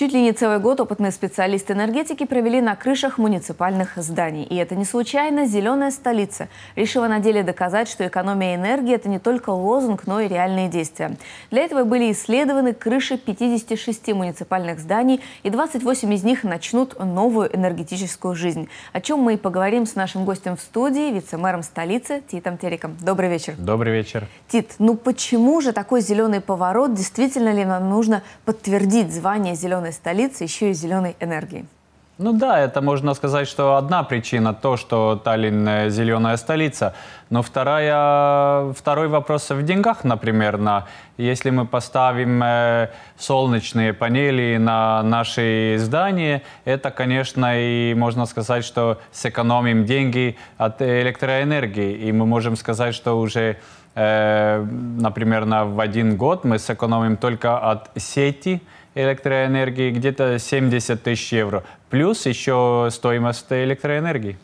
Чуть ли не целый год опытные специалисты энергетики провели на крышах муниципальных зданий. И это не случайно. Зеленая столица решила на деле доказать, что экономия энергии – это не только лозунг, но и реальные действия. Для этого были исследованы крыши 56 муниципальных зданий, и 28 из них начнут новую энергетическую жизнь. О чем мы и поговорим с нашим гостем в студии, вице-мэром столицы Титом Териком. Добрый вечер. Добрый вечер. Тит, ну почему же такой зеленый поворот? Действительно ли нам нужно подтвердить звание зеленой зеленой столицы еще и зеленой энергии. Ну да, это можно сказать, что одна причина то, что Таллин э, зеленая столица. Но вторая, второй вопрос в деньгах, например, на, если мы поставим э, солнечные панели на наши здания, это, конечно, и можно сказать, что сэкономим деньги от электроэнергии. И мы можем сказать, что уже э, например, на, в один год мы сэкономим только от сети – электроэнергии, где-то 70 тысяч евро. Плюс еще стоимость электроэнергии.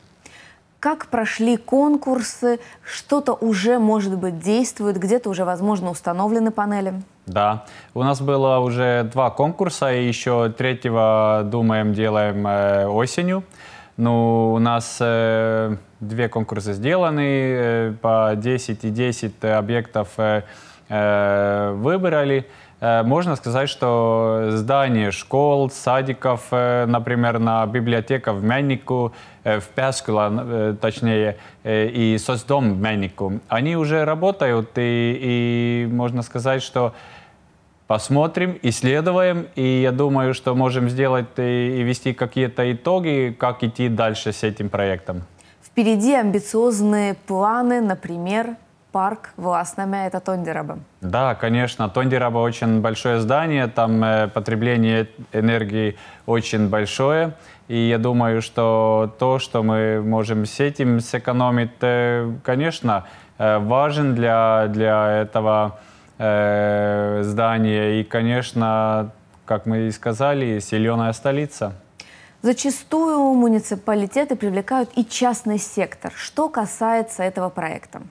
Как прошли конкурсы? Что-то уже, может быть, действует? Где-то уже, возможно, установлены панели? Да, у нас было уже два конкурса, и еще третьего, думаем, делаем э, осенью. Ну, у нас э, две конкурсы сделаны, э, по 10 и 10 объектов э, э, выбрали. Э, можно сказать, что здания школ, садиков, э, например, на библиотека в Мельнику, э, в Пяскула, точнее, и соцдом в Мельнику, они уже работают, и, и можно сказать, что посмотрим, исследуем, и я думаю, что можем сделать и, и вести какие-то итоги, как идти дальше с этим проектом. Впереди амбициозные планы, например, парк власнаме это Тондераба. Да, конечно, Тондераба очень большое здание, там э, потребление энергии очень большое. И я думаю, что то, что мы можем с этим сэкономить, э, конечно, э, важен для, для этого э, здания. И, конечно, как мы и сказали, зеленая столица. Зачастую муниципалитеты привлекают и частный сектор. Что касается этого проекта?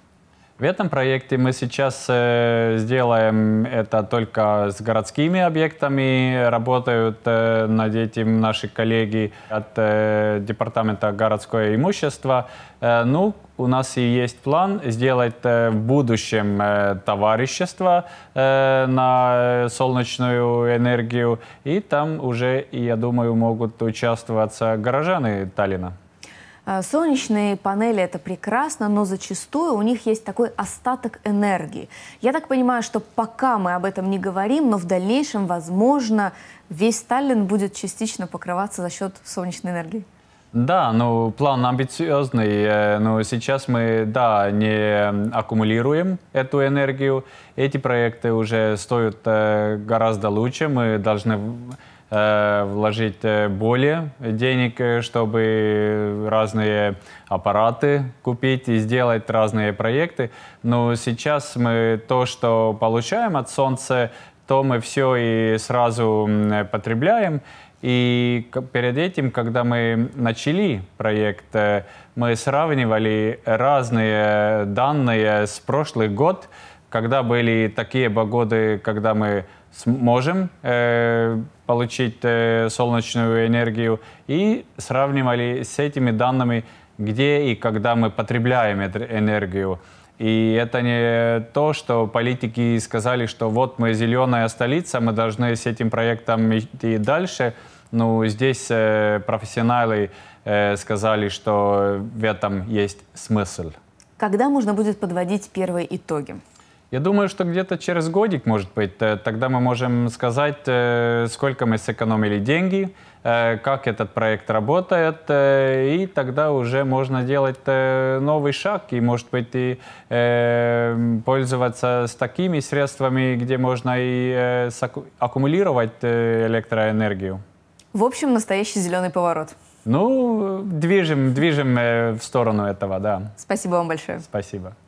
В этом проекте мы сейчас э, сделаем это только с городскими объектами. Работают э, над этим наши коллеги от э, Департамента городское имущество. ну, у нас и есть план сделать в будущем товарищество на солнечную энергию. И там уже, я думаю, могут участвоваться горожане Таллина. А, солнечные панели – это прекрасно, но зачастую у них есть такой остаток энергии. Я так понимаю, что пока мы об этом не говорим, но в дальнейшем, возможно, весь Сталин будет частично покрываться за счет солнечной энергии. Да, ну план амбициозный, э, но ну, сейчас мы, да, не аккумулируем эту энергию. Эти проекты уже стоят э, гораздо лучше, мы должны Э, вложить э, более денег, э, чтобы разные аппараты купить и сделать разные проекты. Но сейчас мы то, что получаем от Солнца, то мы все и сразу потребляем. И перед этим, когда мы начали проект, мы сравнивали разные данные с прошлых год, когда были такие погоды, когда мы сможем э, получить э, солнечную энергию и сравнивали с этими данными, где и когда мы потребляем эту энергию. И это не то, что политики сказали, что вот мы зеленая столица, мы должны с этим проектом идти дальше. Ну, здесь э, профессионалы э, сказали, что в этом есть смысл. Когда можно будет подводить первые итоги? Я думаю, что где-то через годик, может быть, э, тогда мы можем сказать, э, сколько мы сэкономили деньги, э, как этот проект работает, и тогда уже можно делать новый шаг, и, может быть, и пользоваться с такими средствами, где можно и аккумулировать электроэнергию. В общем, настоящий зеленый поворот. Ну, движем, движем в сторону этого, да. Спасибо вам большое. Спасибо.